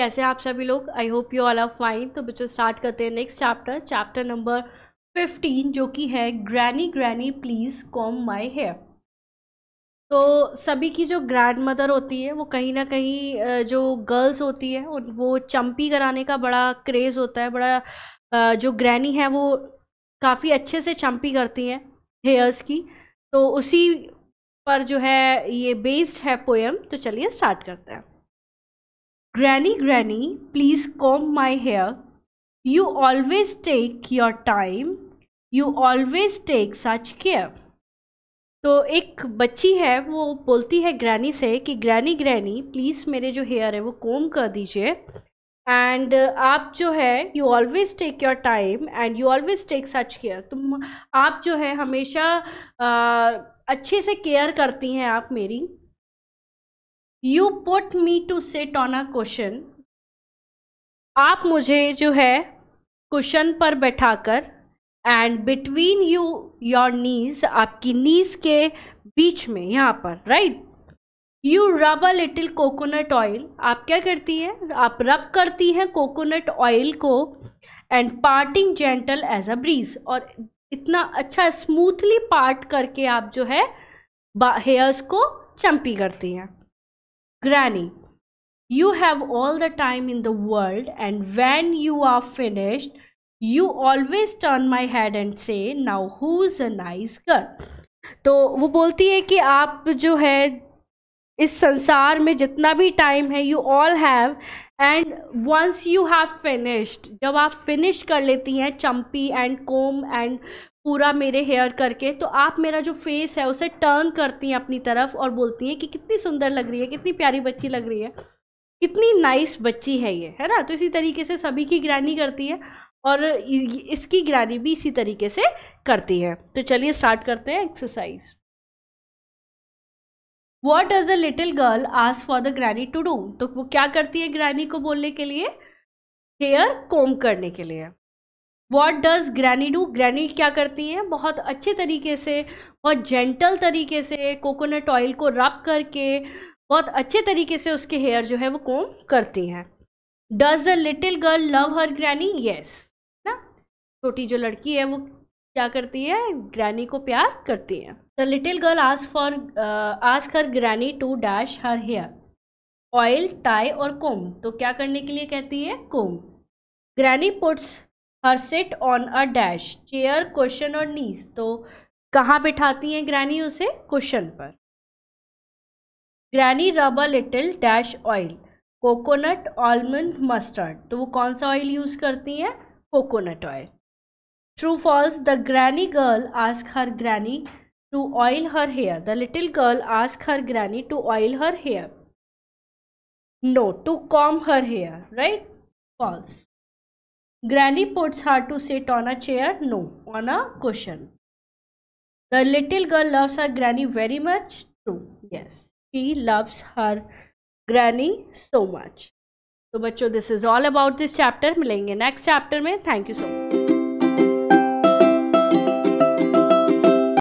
कैसे आप सभी लोग I hope you all are fine तो बच्चों स्टार्ट करते हैं next chapter chapter number fifteen जो कि है granny granny please comb my hair तो सभी की जो ग्रैंड मदर होती है वो कहीं ना कहीं जो गर्ल्स होती है वो चम्पी कराने का बड़ा क्रेज़ होता है बड़ा जो ग्रैनी है वो काफ़ी अच्छे से चंपी करती हैं हेयर्स की तो उसी पर जो है ये बेस्ड है पोएम तो चलिए स्टार्ट करते हैं Granny, Granny, please comb my hair. You always take your time. You always take such care. तो एक बच्ची है वो बोलती है ग्रैनी से कि ग्रैनी ग्रैनी प्लीज़ मेरे जो हेयर है वो कोम कर दीजिए एंड आप जो है you always take your time and you always take such care तुम आप जो है हमेशा आ, अच्छे से केयर करती हैं आप मेरी you put me to sit on a cushion आप मुझे जो है क्वेश्चन पर बैठाकर and between you your knees आपकी नीज के बीच में यहाँ पर right you rub a little coconut oil आप क्या करती है आप रब करती हैं कोकोनट ऑयल को and parting gentle as a breeze और इतना अच्छा स्मूथली पार्ट करके आप जो है हेयर्स को चम्पी करती हैं Granny, you have all the time in the world, and when you are finished, you always turn my head and say, Now who's a nice girl? तो वो बोलती है कि आप जो है इस संसार में जितना भी टाइम है you all have and once you have finished जब आप फिनिश कर लेती हैं चंपी एंड कोम एंड पूरा मेरे हेयर करके तो आप मेरा जो फेस है उसे टर्न करती हैं अपनी तरफ और बोलती हैं कि कितनी सुंदर लग रही है कितनी प्यारी बच्ची लग रही है कितनी नाइस बच्ची है ये है ना तो इसी तरीके से सभी की ग्रैनी करती है और इसकी ग्रैनी भी इसी तरीके से करती है तो चलिए स्टार्ट करते हैं exercise what does the little girl ask for the granny to do तो वो क्या करती है ग्रैनी को बोलने के लिए हेयर कोम करने के लिए what does granny do granny क्या करती है बहुत अच्छे तरीके से बहुत जेंटल तरीके से कोकोनट ऑयल को रब करके बहुत अच्छे तरीके से उसके हेयर जो है वो कोम करती हैं does the little girl love her granny yes ना छोटी जो लड़की है वो क्या करती है ग्रैनी को प्यार करती है the little girl ask for ask her granny to dash her hair oil tie और कोम तो क्या करने के लिए कहती है comb granny puts her sit on a dash chair cushion और नीज तो कहाँ बिठाती हैं ग्रैनी उसे क्वेश्चन पर granny rub a little dash oil coconut almond mustard तो वो कौन सा ऑयल यूज़ करती हैं coconut oil true false the granny girl ask her granny to oil her hair the little girl ask her granny to oil her hair no to comb her hair right false Granny puts her to sit on a chair. No, on a cushion. The little girl loves her granny very much. True. Yes. She loves her granny so much. So, bachcho, this is all about this chapter. Milenge next chapter mein. Thank you so much.